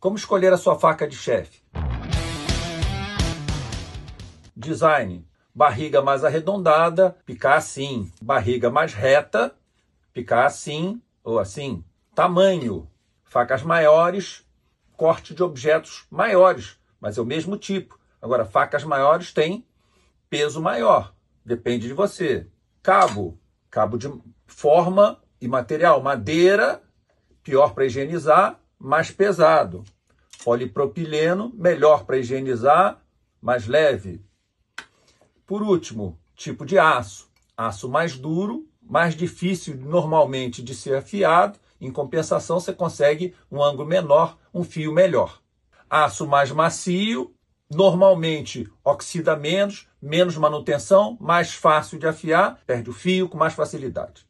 Como escolher a sua faca de chefe? Design: barriga mais arredondada, picar assim. Barriga mais reta, picar assim ou assim. Tamanho: facas maiores, corte de objetos maiores, mas é o mesmo tipo. Agora, facas maiores têm peso maior, depende de você. Cabo: cabo de forma e material. Madeira, pior para higienizar, mais pesado. Polipropileno, melhor para higienizar, mais leve. Por último, tipo de aço. Aço mais duro, mais difícil normalmente de ser afiado. Em compensação, você consegue um ângulo menor, um fio melhor. Aço mais macio, normalmente oxida menos, menos manutenção, mais fácil de afiar, perde o fio com mais facilidade.